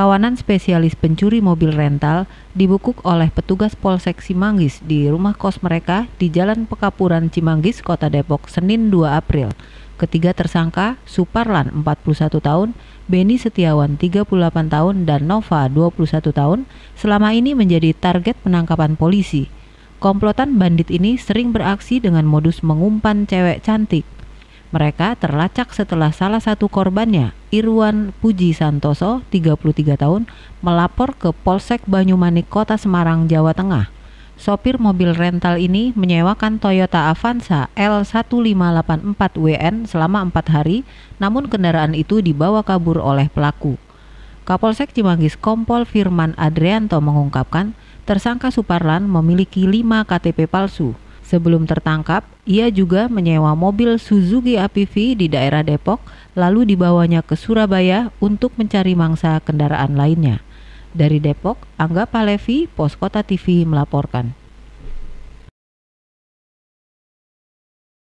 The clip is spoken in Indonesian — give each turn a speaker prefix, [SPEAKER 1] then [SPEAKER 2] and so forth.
[SPEAKER 1] Kawanan spesialis pencuri mobil rental dibukuk oleh petugas Polsek Simanggis di rumah kos mereka di Jalan Pekapuran Cimanggis, Kota Depok, Senin 2 April. Ketiga tersangka, Suparlan 41 tahun, Beni Setiawan 38 tahun, dan Nova 21 tahun, selama ini menjadi target penangkapan polisi. Komplotan bandit ini sering beraksi dengan modus mengumpan cewek cantik mereka terlacak setelah salah satu korbannya, Irwan Puji Santoso, 33 tahun, melapor ke Polsek Banyumanik Kota Semarang, Jawa Tengah. Sopir mobil rental ini menyewakan Toyota Avanza L1584WN selama empat hari, namun kendaraan itu dibawa kabur oleh pelaku. Kapolsek Cimanggis Kompol Firman Adrianto mengungkapkan, tersangka Suparlan memiliki lima KTP palsu. Sebelum tertangkap, ia juga menyewa mobil Suzuki APV di daerah Depok, lalu dibawanya ke Surabaya untuk mencari mangsa kendaraan lainnya. Dari Depok, Angga Palevi, Poskota TV melaporkan.